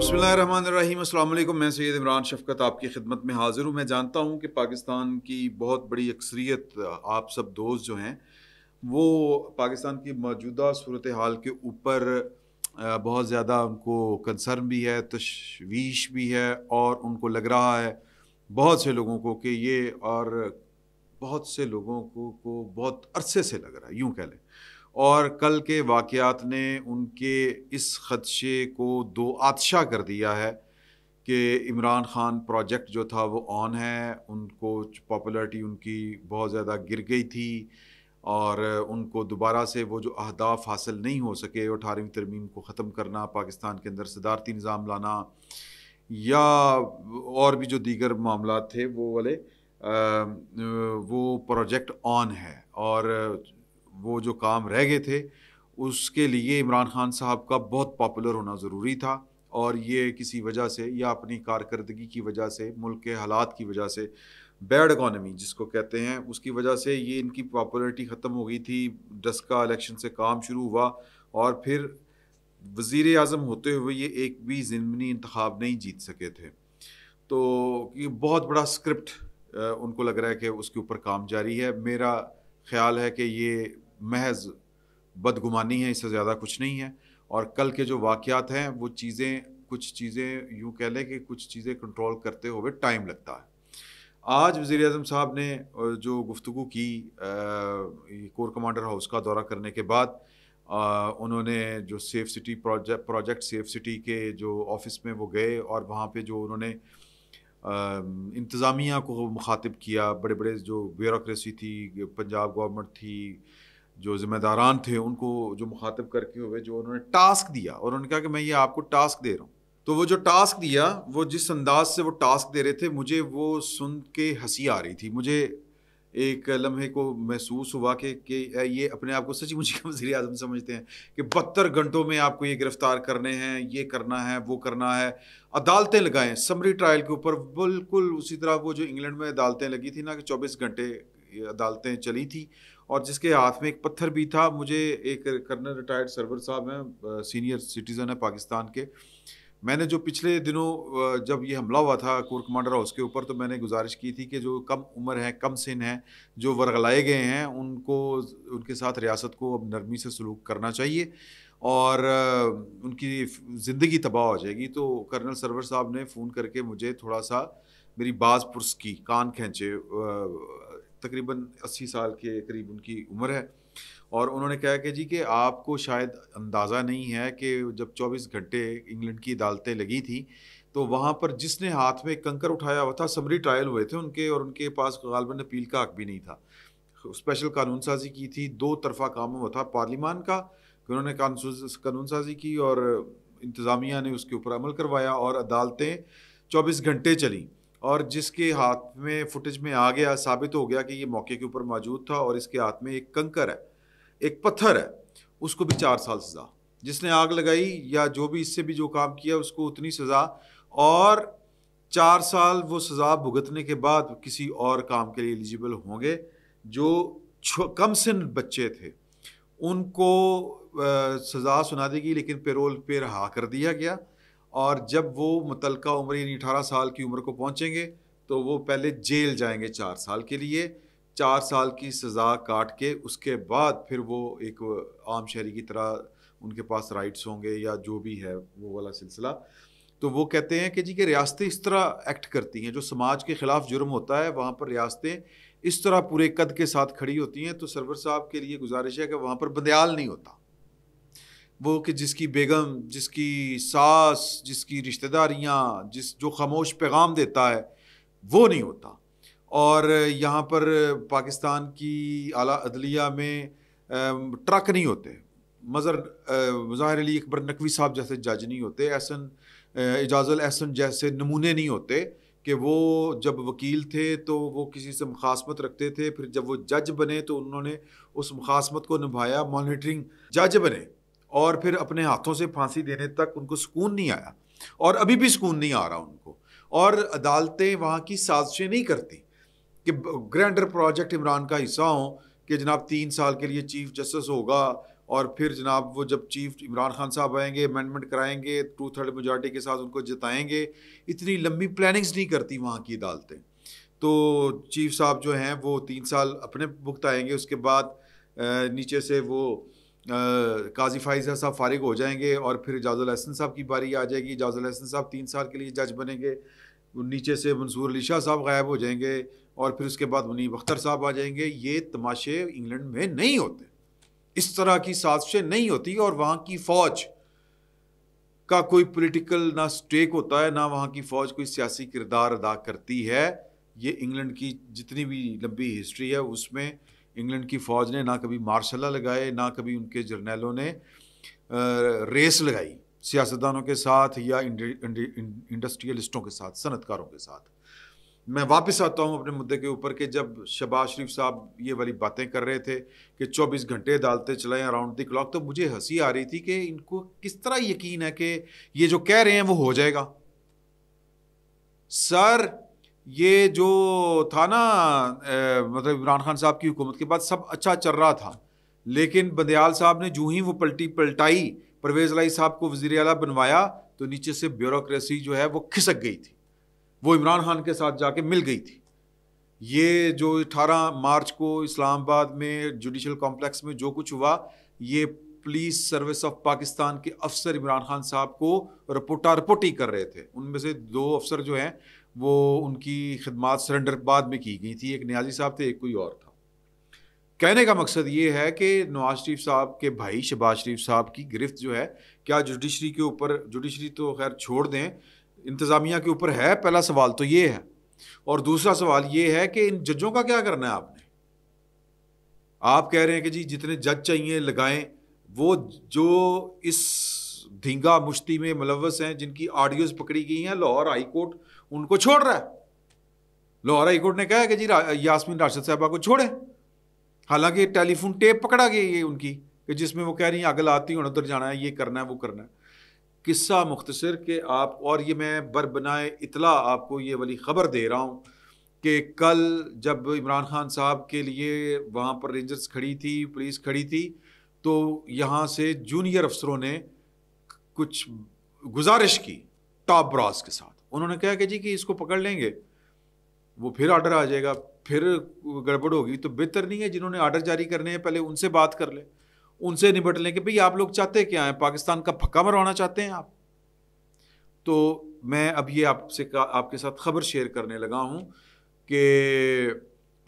बसमीम्स मैं सैद इमरान शफकत आपकी खिदमत में हाज़िर हूँ मैं जानता हूँ कि पाकिस्तान की बहुत बड़ी अक्सरियत आप सब दोस्त जो हैं वो पाकिस्तान की मौजूदा सूरत हाल के ऊपर बहुत ज़्यादा उनको कंसर्न भी है तशवीश भी है और उनको लग रहा है बहुत से लोगों को कि ये और बहुत से लोगों को, को बहुत अरसे से लग रहा है यूँ कह लें और कल के वाक़ात ने उनके इस खदशे को दो आदशा कर दिया है कि इमरान ख़ान प्रोजेक्ट जो था वो ऑन है उनको पॉपुलरिटी उनकी बहुत ज़्यादा गिर गई थी और उनको दोबारा से वो जो अहदाफ हासिल नहीं हो सके अठारहवीं तरमीम को ख़त्म करना पाकिस्तान के अंदर सदारती निज़ाम लाना या और भी जो दीगर मामला थे वो वाले आ, वो प्रोजेक्ट ऑन है और वो जो काम रह गए थे उसके लिए इमरान खान साहब का बहुत पॉपुलर होना ज़रूरी था और ये किसी वजह से या अपनी कारकर्दगी की वजह से मुल्क के हालात की वजह से बैड इकानमी जिसको कहते हैं उसकी वजह से ये इनकी पॉपुलरिटी ख़त्म हो गई थी दस का इलेक्शन से काम शुरू हुआ और फिर वज़ी अजम होते हुए ये एक भी ज़िमनी इंतखब नहीं जीत सके थे तो ये बहुत बड़ा स्क्रिप्ट उनको लग रहा है कि उसके ऊपर काम जारी है मेरा ख्याल है कि ये महज बदगुमानी है इससे ज़्यादा कुछ नहीं है और कल के जो वाक़ात हैं वो चीज़ें कुछ चीज़ें यूँ कह लें कि कुछ चीज़ें कंट्रोल करते हुए टाइम लगता है आज वज़ी अजम साहब ने जो गुफ्तु की कोर कमांडर हाउस का दौरा करने के बाद आ, उन्होंने जो safe city project project safe city के जो ऑफिस में वो गए और वहाँ पर जो उन्होंने इंतज़ामिया को मुखातिब किया बड़े बड़े जो ब्यूरोसी थी पंजाब गवर्नमेंट थी जो ज़िम्मेदारान थे उनको जो मुखातब करके हुए जो उन्होंने टास्क दिया और उन्होंने कहा कि मैं ये आपको टास्क दे रहा हूँ तो वो जो टास्क दिया वो जिस अंदाज से वो टास्क दे रहे थे मुझे वो सुन के हंसी आ रही थी मुझे एक लम्हे को महसूस हुआ कि ये अपने आप को सच मुझे वजी अजम समझते हैं कि बहत्तर घंटों में आपको ये गिरफ़्तार करने हैं ये करना है वो करना है अदालतें लगाएं समरी ट्रायल के ऊपर बिल्कुल उसी तरह वो जो इंग्लैंड में अदालतें लगी थी ना कि चौबीस घंटे अदालतें चली थी और जिसके हाथ में एक पत्थर भी था मुझे एक कर्नल रिटायर्ड सरवर साहब हैं सीनियर सिटीज़न है पाकिस्तान के मैंने जो पिछले दिनों जब ये हमला हुआ था कोर कमांडर हाउस के ऊपर तो मैंने गुजारिश की थी कि जो कम उम्र हैं कम सिन हैं जो वर्गलाए गए हैं उनको उनके साथ रियासत को अब नरमी से सलूक करना चाहिए और उनकी ज़िंदगी तबाह हो जाएगी तो कर्नल सरवर साहब ने फ़ोन करके मुझे थोड़ा सा मेरी बाज पुरस की कान खींचे तकरीबन 80 साल के करीब उनकी उम्र है और उन्होंने कहा कि जी कि आपको शायद अंदाज़ा नहीं है कि जब 24 घंटे इंग्लैंड की अदालतें लगी थी तो वहाँ पर जिसने हाथ में कंकर उठाया हुआ था समरी ट्रायल हुए थे उनके और उनके पास गालबन अपील का हक भी नहीं था स्पेशल कानून साजी की थी दो तरफा काम हुआ था पार्लिमान का उन्होंने कानून साजी की और इंतज़ामिया ने उसके ऊपर अमल करवाया और अदालतें 24 घंटे चलीं और जिसके हाथ में फुटेज में आ गया साबित हो गया कि ये मौके के ऊपर मौजूद था और इसके हाथ में एक कंकर है एक पत्थर है उसको भी चार साल सज़ा जिसने आग लगाई या जो भी इससे भी जो काम किया उसको उतनी सज़ा और चार साल वो सज़ा भुगतने के बाद किसी और काम के लिए एलिजिबल होंगे जो कम सिन बच्चे थे उनको सज़ा सुना देगी लेकिन पेरोल पे रहा कर दिया गया और जब वो मुतलका उम्र यानी अठारह साल की उम्र को पहुँचेंगे तो वो पहले जेल जाएंगे चार साल के लिए चार साल की सज़ा काट के उसके बाद फिर वो एक आम शहरी की तरह उनके पास राइट्स होंगे या जो भी है वो वाला सिलसिला तो वो कहते हैं कि जी कि रियासतें इस तरह एक्ट करती हैं जो समाज के ख़िलाफ़ जुर्म होता है वहाँ पर रियासतें इस तरह पूरे कद के साथ खड़ी होती हैं तो सरवर साहब के लिए गुजारिश है कि वहाँ पर बंदयाल नहीं होता वो कि जिसकी बेगम जिसकी सास जिसकी रिश्तेदारियाँ जिस जो खामोश पैगाम देता है वो नहीं होता और यहाँ पर पाकिस्तान की आला अदलिया में ट्रक नहीं होते मज़र मज़ाहिर अली अकबर नकवी साहब जैसे जज नहीं होते एहसन एजाज़ल एहसन जैसे नमूने नहीं होते कि वो जब वकील थे तो वो किसी से मुखासमत रखते थे फिर जब वो जज बने तो उन्होंने उस मुखासमत को निभाया मॉनिटरिंग जज बने और फिर अपने हाथों से फांसी देने तक उनको सुकून नहीं आया और अभी भी सुकून नहीं आ रहा उनको और अदालतें वहाँ की साजिशें नहीं करती कि ग्रैंडर प्रोजेक्ट इमरान का हिस्सा हो कि जनाब तीन साल के लिए चीफ जस्टिस होगा और फिर जनाब वो जब चीफ इमरान खान साहब आएंगे अमेंडमेंट कराएंगे टू थर्ड मेजॉरिटी के साथ उनको जिताएंगे इतनी लंबी प्लानिंग्स नहीं करती वहाँ की अदालतें तो चीफ साहब जो हैं वो तीन साल अपने भुगताएंगे उसके बाद नीचे से वो काजी फाइजा साहब फारिग हो जाएंगे और फिर इजाज़ुल हसन साहब की बारी आ जाएगी इजाज़ुल हसन साहब तीन साल के लिए जज बनेंगे नीचे से मंसूर अली शाह साहब गायब हो जाएंगे और फिर उसके बाद मुनीब अख्तर साहब आ जाएंगे ये तमाशे इंग्लैंड में नहीं होते इस तरह की साजिशें नहीं होती और वहाँ की फ़ौज का कोई पॉलिटिकल ना स्टेक होता है ना वहाँ की फ़ौज कोई सियासी किरदार अदा करती है ये इंग्लैंड की जितनी भी लंबी हिस्ट्री है उसमें इंग्लैंड की फ़ौज ने ना कभी मार्शला लगाए ना कभी उनके जर्नैलों ने रेस लगाई सियासतदानों के साथ या इंडस्ट्रियलिस्टों के साथ सनतकारों के साथ मैं वापस आता हूँ अपने मुद्दे के ऊपर कि जब शबाज शरीफ साहब ये वाली बातें कर रहे थे कि 24 घंटे डालते चलाएं अराउंड द क्लॉक तो मुझे हंसी आ रही थी कि इनको किस तरह यकीन है कि ये जो कह रहे हैं वो हो जाएगा सर ये जो था ना ए, मतलब इमरान खान साहब की हुकूमत के बाद सब अच्छा चल रहा था लेकिन बंदयाल साहब ने जू ही वो पलटी पलटाई परवेज़ लाई साहब को वजीर अला बनवाया तो नीचे से ब्यूरोसी जो है वो खिसक गई थी वो इमरान खान के साथ जाके मिल गई थी ये जो 18 मार्च को इस्लामाबाद में जुडिशल कॉम्प्लेक्स में जो कुछ हुआ ये पुलिस सर्विस ऑफ पाकिस्तान के अफसर इमरान खान साहब को रिपोर्टा रपोटी कर रहे थे उनमें से दो अफसर जो हैं वो उनकी खदमात सरेंडर बाद में की गई थी एक न्याजी साहब थे एक कोई और था कहने का मकसद ये है कि नवाज शरीफ साहब के भाई शहबाज शरीफ साहब की गिरफ्त जो है क्या जुडिशरी के ऊपर जुडिशरी तो खैर छोड़ दें इंतज़ामिया के ऊपर है पहला सवाल तो ये है और दूसरा सवाल ये है कि इन जजों का क्या करना है आपने आप कह रहे हैं कि जी जितने जज चाहिए लगाएं वो जो इस धींगा मुश्ती में मुलवस हैं जिनकी ऑडियोज पकड़ी गई हैं लाहौर हाईकोर्ट उनको छोड़ रहा है लाहौर हाईकोर्ट ने कहा है कि जी यासमीन राशिद साहबा को छोड़े हालांकि टेलीफोन टेप पकड़ा गया ये उनकी कि जिसमें वो कह रही हैं अगल आती हूँ उधर जाना है ये करना है वो करना है किस्सा मुख्तर के आप और ये मैं बर बनाए इतला आपको ये वाली ख़बर दे रहा हूँ कि कल जब इमरान खान साहब के लिए वहाँ पर रेंजर्स खड़ी थी पुलिस खड़ी थी तो यहाँ से जूनियर अफसरों ने कुछ गुजारिश की टॉप ब्रॉस के साथ उन्होंने कहा कि जी कि इसको पकड़ लेंगे वो फिर ऑर्डर आ जाएगा फिर गड़बड़ होगी तो बेहतर नहीं है जिन्होंने ऑर्डर जारी करने हैं पहले उनसे बात कर ले उनसे निपट लें कि भाई आप लोग चाहते क्या हैं पाकिस्तान का फक्का मरवाना चाहते हैं आप तो मैं अब ये आपसे आपके साथ खबर शेयर करने लगा हूँ कि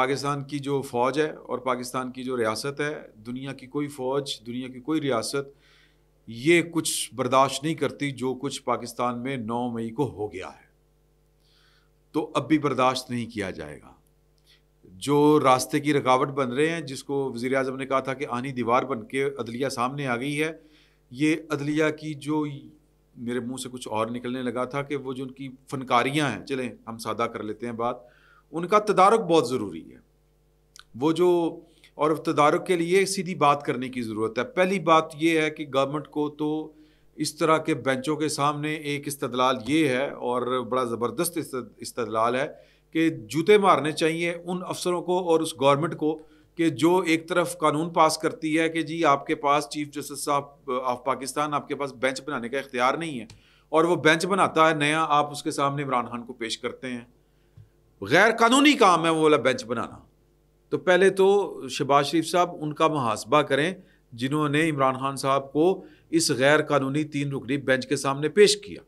पाकिस्तान की जो फ़ौज है और पाकिस्तान की जो रियासत है दुनिया की कोई फ़ौज दुनिया की कोई रियासत ये कुछ बर्दाश्त नहीं करती जो कुछ पाकिस्तान में 9 मई को हो गया है तो अब भी बर्दाश्त नहीं किया जाएगा जो रास्ते की रकावट बन रहे हैं जिसको वज़ी अजम ने कहा था कि आनी दीवार बन के अदलिया सामने आ गई है ये अदलिया की जो मेरे मुंह से कुछ और निकलने लगा था कि वो जो उनकी फनकारियां हैं चलें हम सादा कर लेते हैं बात उनका तदारक बहुत ज़रूरी है वो जो और तदारक के लिए सीधी बात करने की ज़रूरत है पहली बात यह है कि गवर्नमेंट को तो इस तरह के बेंचों के सामने एक इस्तलाल ये है और बड़ा ज़बरदस्त इस्तलाल है कि जूते मारने चाहिए उन अफसरों को और उस गवर्नमेंट को कि जो एक तरफ कानून पास करती है कि जी आपके पास चीफ जस्टिस साहब ऑफ पाकिस्तान आपके पास बेंच बनाने का इख्तियार नहीं है और वो बेंच बनाता है नया आप उसके सामने इमरान खान को पेश करते हैं गैर कानूनी काम है वो वाला बेंच बनाना तो पहले तो शहबाज शरीफ साहब उनका मुहासबा करें जिन्होंने इमरान खान साहब को इस गैर कानूनी तीन रुकनी बेंच के सामने पेश किया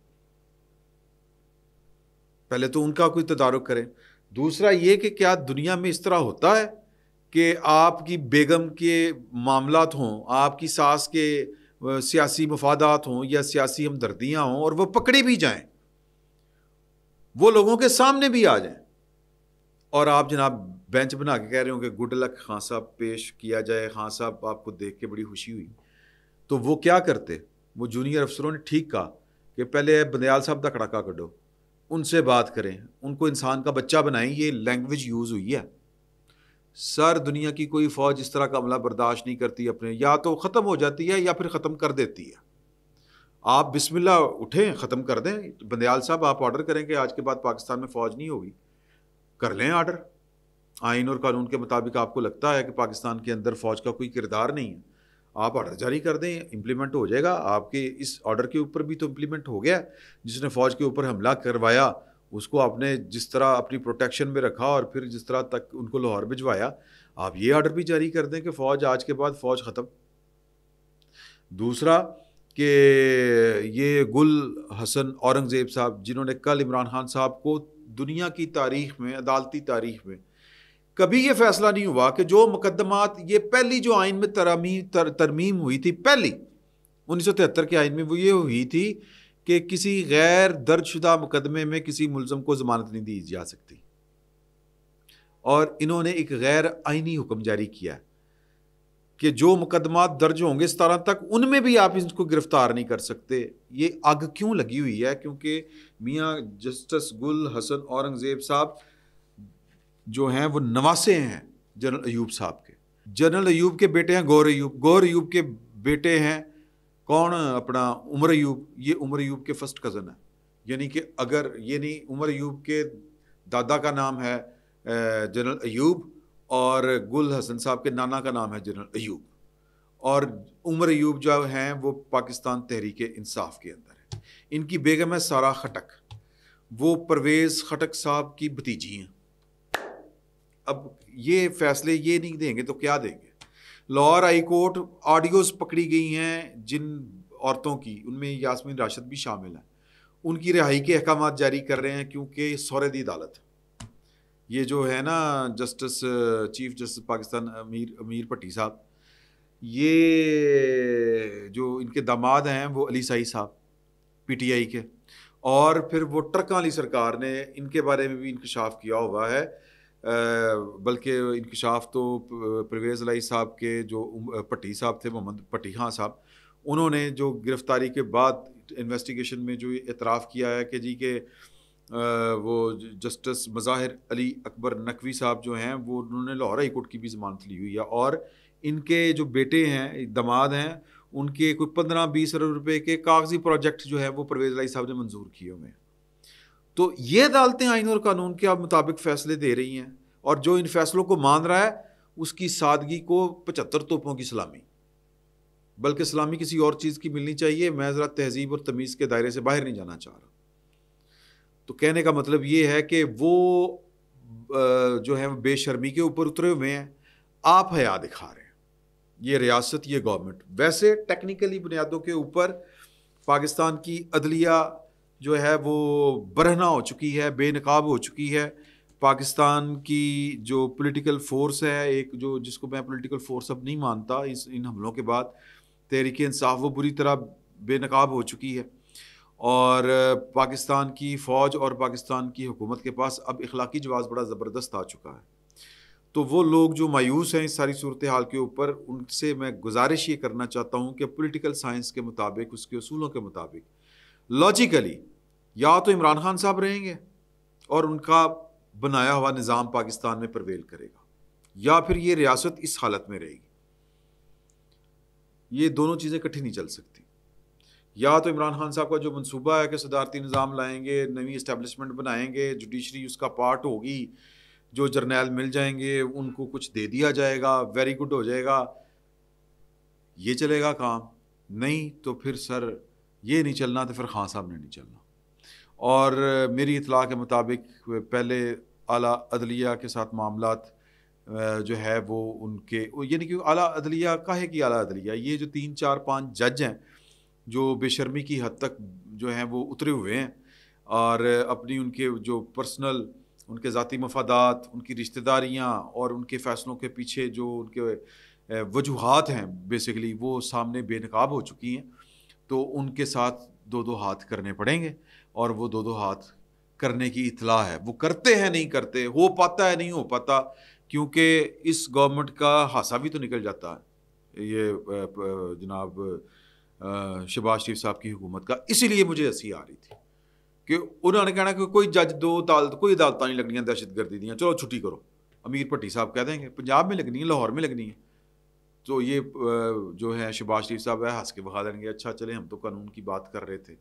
पहले तो उनका कोई तदारक करें दूसरा ये कि क्या दुनिया में इस तरह होता है कि आपकी बेगम के मामला हों आपकी सास के सियासी मफादात हों या सियासी हमदर्दियाँ हों और वह पकड़े भी जाएँ वो लोगों के सामने भी आ जाए और आप जनाब बेंच बना के कह रहे हो कि गुड लक खान हाँ साहब पेश किया जाए खान हाँ साहब आपको देख के बड़ी खुशी हुई तो वो क्या करते वो जूनियर अफसरों ने ठीक कहा कि पहले बंदयाल साहब का कड़ाका कडो उनसे बात करें उनको इंसान का बच्चा बनाएं ये लैंग्वेज यूज़ हुई है सर दुनिया की कोई फौज इस तरह का अमला बर्दाश्त नहीं करती अपने या तो ख़त्म हो जाती है या फिर ख़त्म कर देती है आप बिस्मिल्ला उठें ख़त्म कर दें बंदयाल साहब आप ऑर्डर करें कि आज के बाद पाकिस्तान में फ़ौज नहीं होगी कर लें ऑर्डर आइन और कानून के मुताबिक आपको लगता है कि पाकिस्तान के अंदर फ़ौज का कोई किरदार नहीं है आप ऑर्डर जारी कर दें इम्प्लीमेंट हो जाएगा आपके इस ऑर्डर के ऊपर भी तो इम्प्लीमेंट हो गया जिसने फ़ौज के ऊपर हमला करवाया उसको आपने जिस तरह अपनी प्रोटेक्शन में रखा और फिर जिस तरह तक उनको लाहौर भिजवाया आप ये ऑर्डर भी जारी कर दें कि फ़ौज आज के बाद फ़ौज ख़त्म दूसरा कि ये गुल हसन औरंगज़ेब साहब जिन्होंने कल इमरान खान साहब को दुनिया की तारीख में अदालती तारीख में कभी ये फैसला नहीं हुआ कि जो मुकदमात ये पहली जो आइन में तरामी तर, तरमीम हुई थी पहली उन्नीस सौ तिहत्तर के आइन में वो ये हुई थी कि किसी गैर दर्जशुदा मुकदमे में किसी मुलम को ज़मानत नहीं दी जा सकती और इन्होंने एक गैर आइनी हुक्म जारी किया कि जो मुकदमा दर्ज होंगे सतारह तक उनमें भी आप इनको गिरफ्तार नहीं कर सकते ये आग क्यों लगी हुई है क्योंकि मियाँ जस्टिस गुल हसन औरंगज़ेब साहब जो हैं वो नवासे हैं जनरल अयूब साहब के जनरल अयूब के बेटे हैं गौर अयूब गौर अयूब के बेटे हैं कौन अपना उमर अयूब ये उमर अयूब के फर्स्ट कज़न है यानी कि अगर ये नहीं उमर अयूब के दादा का नाम है जनरल अयूब और गुल हसन साहब के नाना का नाम है जनरल अयूब और उमर अयूब जो हैं वो पाकिस्तान तहरीक इंसाफ के अंदर है इनकी बेगम है सारा खटक वो परवेज़ खटक साहब की भतीजी हैं अब ये फैसले ये नहीं देंगे तो क्या देंगे लाहौर हाई कोर्ट ऑडियोज पकड़ी गई हैं जिन औरतों की उनमें यासमीन राशद भी शामिल हैं उनकी रिहाई के अहकाम जारी कर रहे हैं क्योंकि सौरदी अदालत ये जो है ना जस्टिस चीफ जस्टिस पाकिस्तान अमीर अमीर भट्टी साहब ये जो इनके दामाद हैं वो अली साई साहब पीटीआई के और फिर वो ट्रक वाली सरकार ने इनके बारे में भी इंकशाफ किया हुआ है बल्कि इनकशाफ़ तो परवेज़ लाई साहब के जो भट्टी साहब थे मोहम्मद खां साहब उन्होंने जो गिरफ़्तारी के बाद इन्वेस्टिगेशन में जो इतराफ़ किया है कि जी के वो जस्टिस मज़ाहिर अली अकबर नकवी साहब जो हैं वो उन्होंने लाहौर हाई कोर्ट की भी ज़मानत ली हुई है और इनके जो बेटे हैं दमाद हैं उनके कोई पंद्रह बीस अरब रुपये के कागजी प्रोजेक्ट जो है वो परवेज़ लाई साहब ने मंजूर किए हुए हैं तो ये अदालतें आइन और कानून के मुताबिक फैसले दे रही हैं और जो इन फैसलों को मान रहा है उसकी सादगी को पचहत्तर तोपों की सलामी बल्कि सलामी किसी और चीज़ की मिलनी चाहिए मैं ज़रा तहजीब और तमीज़ के दायरे से बाहर नहीं जाना चाह रहा तो कहने का मतलब ये है कि वो जो है बेशर्मी के ऊपर उतरे हुए हैं आप हया दिखा रहे हैं ये रियासत ये गवर्नमेंट वैसे टेक्निकली बुनियादों के ऊपर पाकिस्तान की अदलिया जो है वो बरहना हो चुकी है बेनकाब हो चुकी है पाकिस्तान की जो पॉलिटिकल फोर्स है एक जो जिसको मैं पॉलिटिकल फोर्स अब नहीं मानता इस इन हमलों के बाद तहरीक इंसाफ वो बुरी तरह बेनकाब हो चुकी है और पाकिस्तान की फ़ौज और पाकिस्तान की हुकूमत के पास अब इखलाकी जवाब बड़ा ज़बरदस्त आ चुका है तो वो लोग जो मायूस हैं इस सारी सूरत हाल के ऊपर उनसे मैं गुजारिश ये करना चाहता हूँ कि पोलिटिकल साइंस के मुताबिक उसके असूलों के मुताबिक लॉजिकली या तो इमरान खान साहब रहेंगे और उनका बनाया हुआ निज़ाम पाकिस्तान में प्रवेल करेगा या फिर ये रियासत इस हालत में रहेगी ये दोनों चीज़ें इकट्ठी नहीं चल सकती या तो इमरान खान साहब का जो मनसूबा है कि सदारती निज़ाम लाएंगे नवी इस्टेबलिशमेंट बनाएंगे जुडिशरी उसका पार्ट होगी जो जर्नैल मिल जाएंगे उनको कुछ दे दिया जाएगा वेरी गुड हो जाएगा ये चलेगा काम नहीं तो फिर सर ये नहीं चलना तो फिर खान साहब ने नहीं चलना और मेरी इतला के मुताबिक पहले अली अदलिया के साथ मामला जो है वो उनके यानी कि आला अदलिया का है कि अली अदलिया ये जो तीन चार पाँच जज हैं जो बेशर्मी की हद तक जो हैं वो उतरे हुए हैं और अपनी उनके जो पर्सनल उनके ज़ाती मफादात उनकी रिश्तेदारियाँ और उनके फ़ैसलों के पीछे जो उनके वजूहत हैं बेसिकली वो सामने बेनकाब हो चुकी हैं तो उनके साथ दो दो हाथ करने पड़ेंगे और वो दो दो हाथ करने की इतला है वो करते हैं नहीं करते हो पाता है नहीं हो पाता क्योंकि इस गवर्नमेंट का हासा भी तो निकल जाता है ये जनाब शबाज शरीफ साहब की हुकूमत का इसीलिए मुझे हंसी आ रही थी कि उन्होंने कहना कि कोई जज दो अदालत कोई अदालत नहीं लगनियाँ दहशत गर्दी दियाँ चलो छुट्टी करो अमीर भट्टी साहब कह देंगे पंजाब में लगनी है लाहौर में लगनी है तो ये जो है शबाज शरीफ साहब है हंस के बहा देंगे अच्छा चले हम तो कानून की बात कर रहे थे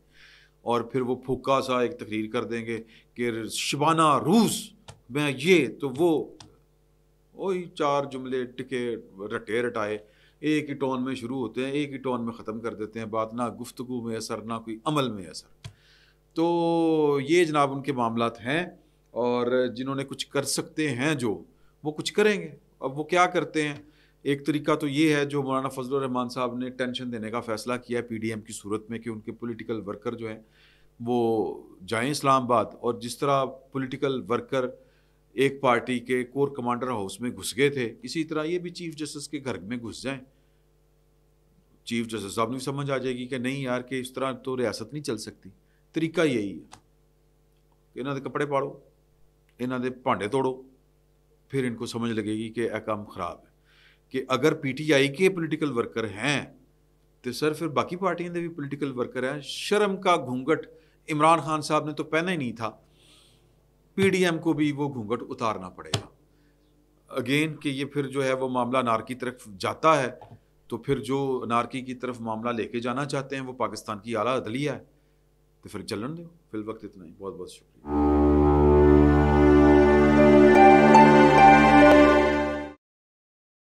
और फिर वो फूका सा एक तकरीर कर देंगे कि शबाना रूस मैं ये तो वो वही चार जुमले टिके रटे रटाए एक ही टोन में शुरू होते हैं एक ही टोन में ख़त्म कर देते हैं बात ना गुफ्तु में असर ना कोई अमल में असर तो ये जनाब उनके मामला हैं और जिन्होंने कुछ कर सकते हैं जो वो कुछ करेंगे अब वो क्या करते हैं एक तरीका तो ये है जो मौलाना फजल रहमान साहब ने टेंशन देने का फैसला किया है एम की सूरत में कि उनके पोलिटिकल वर्कर जो हैं वो जाएँ इस्लामाबाद और जिस तरह पोलिटिकल वर्कर एक पार्टी के कोर कमांडर हाउस में घुस गए थे इसी तरह ये भी चीफ जस्टिस के घर में घुस जाएँ चीफ जस्टिस साहब ने समझ आ जाएगी कि नहीं यार कि इस तरह तो रियासत नहीं चल सकती तरीका यही है इन्हों के कपड़े पाड़ो इन्हों के भांडे तोड़ो फिर इनको समझ लगेगी कि यह काम खराब है पी टी आई के पोलिटिकल वर्कर हैं तो सर फिर बाकी पार्टियों के भी पोलिटिकल वर्कर हैं शर्म का घूंघट इमरान खान साहब ने तो पहना ही नहीं था पीडीएम को भी वो घूंघट उतारना पड़ेगा अगेन कि ये फिर जो है वो मामला नारकी तरफ जाता है तो फिर जो नारकी की तरफ मामला लेके जाना चाहते हैं वो पाकिस्तान की आला अदलिया है तो फिर चलन दो फिल वक्त इतना ही बहुत बहुत शुक्रिया